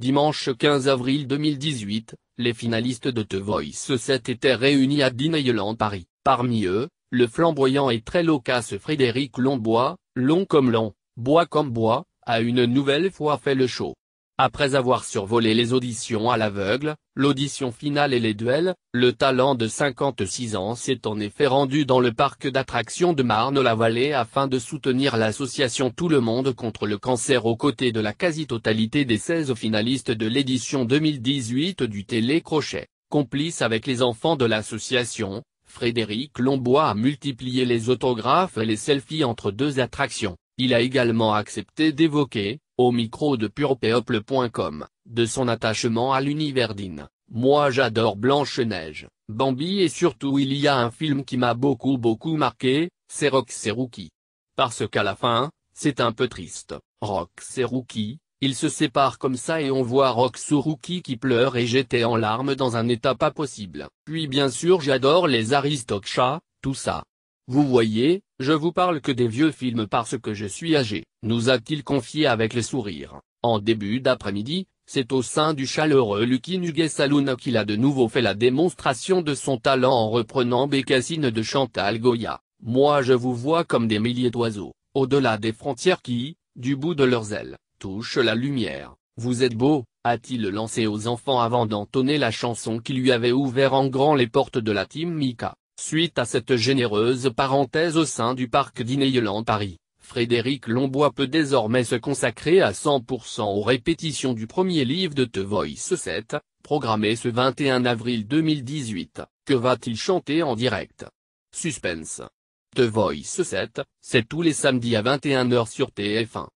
Dimanche 15 avril 2018, les finalistes de The Voice 7 étaient réunis à Disneyland Paris. Parmi eux, le flamboyant et très loquace Frédéric Lombois, long comme long, bois comme bois, a une nouvelle fois fait le show. Après avoir survolé les auditions à l'aveugle, l'audition finale et les duels, le talent de 56 ans s'est en effet rendu dans le parc d'attractions de Marne-la-Vallée afin de soutenir l'association Tout le monde contre le cancer aux côtés de la quasi-totalité des 16 finalistes de l'édition 2018 du Télé-Crochet. Complice avec les enfants de l'association, Frédéric Lombois a multiplié les autographes et les selfies entre deux attractions. Il a également accepté d'évoquer, au micro de purepeople.com, de son attachement à l'univers d'Ine, moi j'adore Blanche-Neige, Bambi et surtout il y a un film qui m'a beaucoup beaucoup marqué, c'est Rock Rookie. Parce qu'à la fin, c'est un peu triste, Rock Rookie, ils se séparent comme ça et on voit Rock Rookie qui pleure et j'étais en larmes dans un état pas possible. Puis bien sûr j'adore les Aristochats, tout ça. Vous voyez, je vous parle que des vieux films parce que je suis âgé, nous a-t-il confié avec le sourire. En début d'après-midi, c'est au sein du chaleureux Lucky Nugget Saloon qu'il a de nouveau fait la démonstration de son talent en reprenant Bécassine de Chantal Goya. Moi je vous vois comme des milliers d'oiseaux, au-delà des frontières qui, du bout de leurs ailes, touchent la lumière. Vous êtes beau, a-t-il lancé aux enfants avant d'entonner la chanson qui lui avait ouvert en grand les portes de la team Mika. Suite à cette généreuse parenthèse au sein du parc Disneyland Paris, Frédéric Lombois peut désormais se consacrer à 100% aux répétitions du premier livre de The Voice 7, programmé ce 21 avril 2018. Que va-t-il chanter en direct Suspense. The Voice 7, c'est tous les samedis à 21h sur TF1.